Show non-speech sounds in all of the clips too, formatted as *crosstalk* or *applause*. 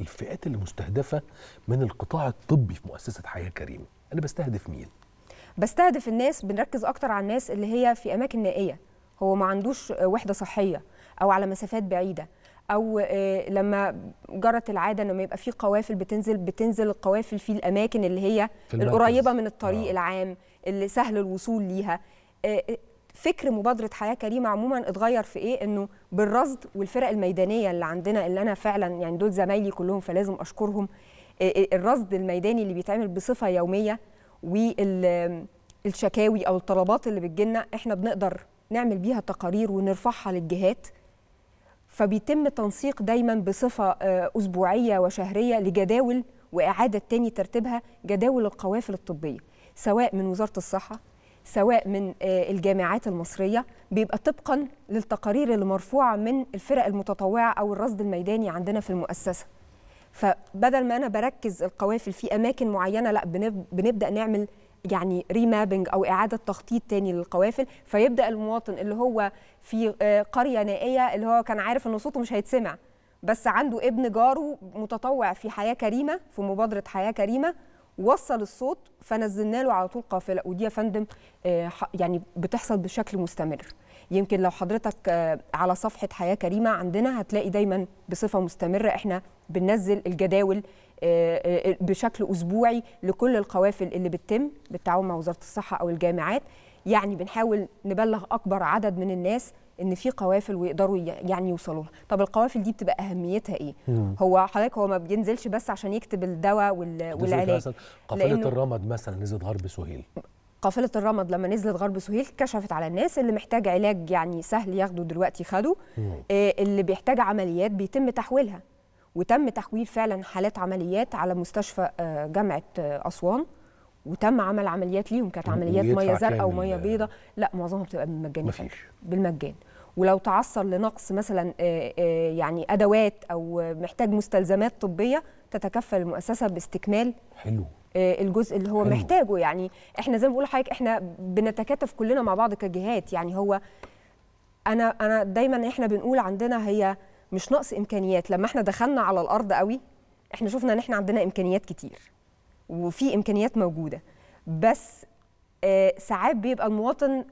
الفئات المستهدفة من القطاع الطبي في مؤسسه حياه كريمه انا بستهدف مين بستهدف الناس بنركز اكتر على الناس اللي هي في اماكن نائيه هو ما عندوش وحده صحيه او على مسافات بعيده او آه، لما جرت العاده لما يبقى في قوافل بتنزل بتنزل القوافل في الاماكن اللي هي القريبه من الطريق آه. العام اللي سهل الوصول ليها آه، آه، فكر مبادره حياه كريمه عموما اتغير في ايه انه بالرصد والفرق الميدانيه اللي عندنا اللي انا فعلا يعني دول زمايلي كلهم فلازم اشكرهم آه، آه، الرصد الميداني اللي بيتعمل بصفه يوميه والشكاوي او الطلبات اللي بتجينا احنا بنقدر نعمل بيها تقارير ونرفعها للجهات فبيتم تنسيق دايما بصفه آه، اسبوعيه وشهريه لجداول واعاده تاني ترتيبها جداول القوافل الطبيه سواء من وزاره الصحه سواء من آه، الجامعات المصريه بيبقى طبقا للتقارير اللي مرفوعه من الفرق المتطوعه او الرصد الميداني عندنا في المؤسسه فبدل ما انا بركز القوافل في اماكن معينه لا بنبدا نعمل يعني ريمابنج او اعاده تخطيط تاني للقوافل فيبدا المواطن اللي هو في آه، قريه نائيه اللي هو كان عارف ان صوته مش هيتسمع بس عنده ابن جاره متطوع في حياه كريمه في مبادره حياه كريمه وصل الصوت فنزلنا له على طول قافله ودي يا فندم آه، يعني بتحصل بشكل مستمر يمكن لو حضرتك آه، على صفحه حياه كريمه عندنا هتلاقي دايما بصفه مستمره احنا بننزل الجداول آه، بشكل اسبوعي لكل القوافل اللي بتتم بالتعاون مع وزاره الصحه او الجامعات يعني بنحاول نبلغ اكبر عدد من الناس ان في قوافل ويقدروا يعني يوصلوا لها طب القوافل دي بتبقى اهميتها ايه مم. هو حضرتك هو ما بينزلش بس عشان يكتب الدواء والعلاج قافله الرمد مثلا نزلت غرب سهيل قافله الرمد لما نزلت غرب سهيل كشفت على الناس اللي محتاج علاج يعني سهل ياخده دلوقتي خده إيه اللي بيحتاج عمليات بيتم تحويلها وتم تحويل فعلا حالات عمليات على مستشفى آه، جامعه آه، اسوان وتم عمل عمليات ليهم كانت عمليات ميه زرقاء وميه بيضاء لا معظمها بتبقى بالمجان مفيش بالمجان ولو تعثر لنقص مثلا آه، آه، يعني ادوات او محتاج مستلزمات طبيه تتكفل المؤسسه باستكمال حلو آه، الجزء اللي هو حلو. محتاجه يعني احنا زي ما بقول لحضرتك احنا بنتكاتف كلنا مع بعض كجهات يعني هو انا انا دايما احنا بنقول عندنا هي مش نقص امكانيات لما احنا دخلنا على الارض قوي احنا شفنا ان احنا عندنا امكانيات كتير وفي امكانيات موجوده بس آه، ساعات بيبقى المواطن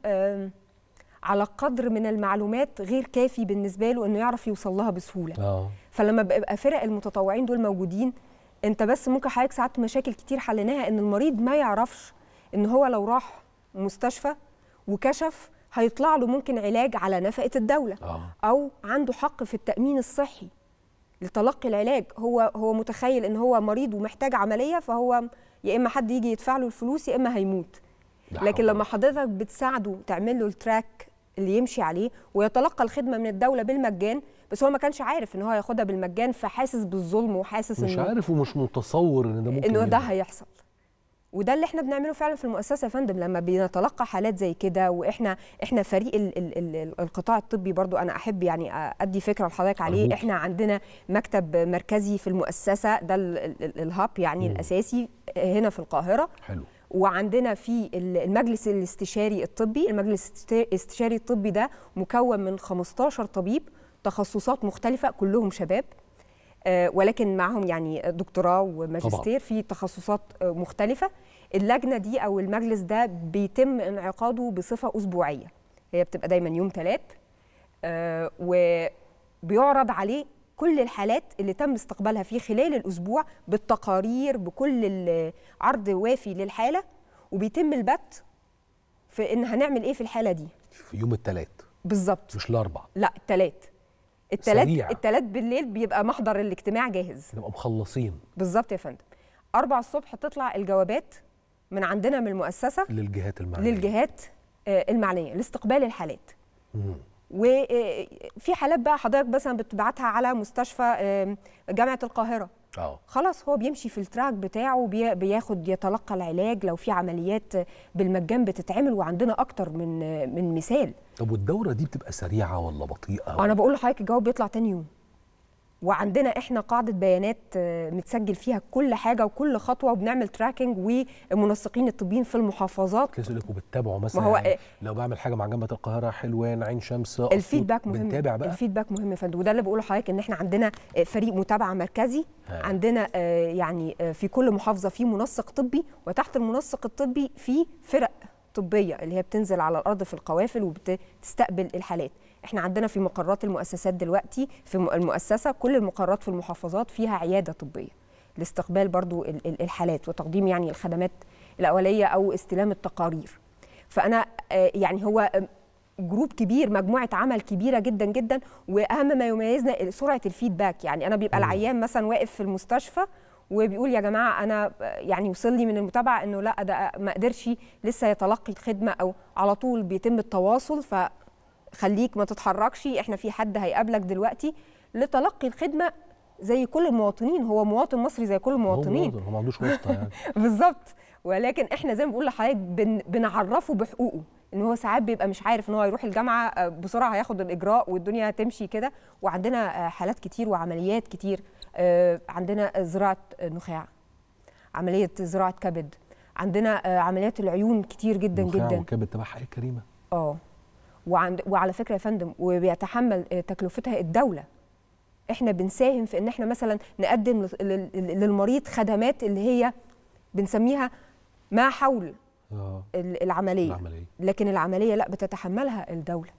على قدر من المعلومات غير كافي بالنسبه له انه يعرف يوصل لها بسهوله أوه. فلما بيبقى فرق المتطوعين دول موجودين انت بس ممكن حضرتك ساعات مشاكل كتير حليناها ان المريض ما يعرفش ان هو لو راح مستشفى وكشف هيطلع له ممكن علاج على نفقه الدوله أوه. او عنده حق في التامين الصحي لتلقي العلاج هو هو متخيل ان هو مريض ومحتاج عمليه فهو يا اما حد يجي يدفع له الفلوس يا اما هيموت لكن لما حضرتك بتساعده تعمل له التراك اللي يمشي عليه ويتلقى الخدمه من الدوله بالمجان بس هو ما كانش عارف ان هو هياخدها بالمجان فحاسس بالظلم وحاسس مش انه مش عارف ومش متصور ان ده ممكن انه ده هيحصل وده اللي احنا بنعمله فعلا في المؤسسه يا فندم لما بنتلقى حالات زي كده واحنا احنا فريق ال ال ال القطاع الطبي برضو انا احب يعني ادي فكره لحضرتك عليه احنا عندنا مكتب مركزي في المؤسسه ده الهاب يعني م. الاساسي هنا في القاهره حلو وعندنا في المجلس الاستشاري الطبي المجلس الاستشاري الطبي ده مكون من 15 طبيب تخصصات مختلفه كلهم شباب آه، ولكن معهم يعني دكتوراه وماجستير في تخصصات مختلفه اللجنه دي او المجلس ده بيتم انعقاده بصفه اسبوعيه هي بتبقى دايما يوم ثلاث آه وبيعرض عليه كل الحالات اللي تم استقبالها فيه خلال الاسبوع بالتقارير بكل عرض وافي للحاله وبيتم البت في ان هنعمل ايه في الحاله دي في يوم الثلاث بالظبط مش الاربع لا الثلاث الثلاث الثلاث بالليل بيبقى محضر الاجتماع جاهز نبقى مخلصين بالظبط يا فندم أربع الصبح تطلع الجوابات من عندنا من المؤسسه للجهات المعنيه للجهات آه، المعنيه لاستقبال الحالات مم. وفي آه، حالات بقى حضرتك مثلا بتبعتها على مستشفى جامعه القاهره أوه. خلاص هو بيمشي في التراك بتاعه بياخد يتلقى العلاج لو في عمليات بالمجان بتتعمل وعندنا اكتر من آه، من مثال طب والدوره دي بتبقى سريعه ولا بطيئه انا بقول لحضرتك الجواب بيطلع تاني يوم وعندنا احنا قاعده بيانات آه، متسجل فيها كل حاجه وكل خطوه وبنعمل تراكنج والمنسقين الطبيين في المحافظات كذلك لكم بتتابعوا مثلا ما هو يعني آه، لو بعمل حاجه مع جامعه القاهره حلوان عين شمس الفيدباك مهم بقى الفيدباك مهم يا فندم وده اللي بقوله لحضرتك ان احنا عندنا آه، فريق متابعه مركزي ها. عندنا يعني في كل محافظه في منسق طبي وتحت المنسق الطبي في فرق طبيه اللي هي بتنزل على الارض في القوافل وبتستقبل الحالات احنا عندنا في مقرات المؤسسات دلوقتي في المؤسسه كل المقرات في المحافظات فيها عياده طبيه لاستقبال برضو الحالات وتقديم يعني الخدمات الاوليه او استلام التقارير فانا آه، يعني هو آه، جروب كبير مجموعه عمل كبيره جدا جدا واهم ما يميزنا سرعه الفيدباك يعني انا بيبقى العيان مثلا واقف في المستشفى وبيقول يا جماعه انا آه، يعني وصل لي من المتابعه انه لا ده ما قدرش لسه يتلقي الخدمه او على طول بيتم التواصل ف خليك ما تتحركش احنا في حد هيقابلك دلوقتي لتلقي الخدمه زي كل المواطنين هو مواطن مصري زي كل المواطنين هو مواطن هو ما عندوش وسطه يعني *laughs* بالظبط ولكن احنا زي ما بقول لحضرتك بن بنعرفه بحقوقه ان هو ساعات بيبقى مش عارف ان هو يروح الجامعه آه، بسرعه هياخد الاجراء والدنيا تمشي كده وعندنا آه، حالات كتير وعمليات كتير آه، عندنا زراعه نخاع عمليه زراعه كبد عندنا عمليات العيون كتير جدا جدا وكبد تبعها ايه كريمه اه وعند وعلى فكره يا فندم وبيتحمل آه، تكلفتها الدوله احنا بنساهم في ان احنا مثلا نقدم للمريض خدمات اللي هي بنسميها ما حول آه. العمليه لكن العمليه لا بتتحملها الدوله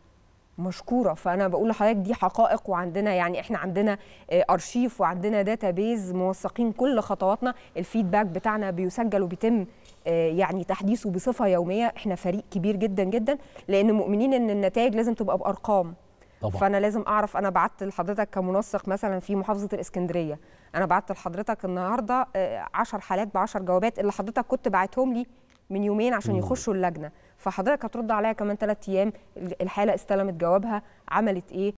مشكوره فانا بقول لحضرتك دي حقائق وعندنا يعني احنا عندنا آه، ارشيف وعندنا داتا بيز موثقين كل خطواتنا الفيدباك بتاعنا بيسجل وبيتم آه، يعني تحديثه بصفه يوميه احنا فريق كبير جدا جدا لان مؤمنين ان النتائج لازم تبقى بارقام طبعا. فانا لازم اعرف انا بعت لحضرتك كمنسق مثلا في محافظه الاسكندريه انا بعت لحضرتك النهارده 10 آه، حالات ب 10 جوابات اللي حضرتك كنت باعتهم لي من يومين عشان يخشوا اللجنه فحضرتك هترد عليها كمان ثلاث ايام الحاله استلمت جوابها عملت ايه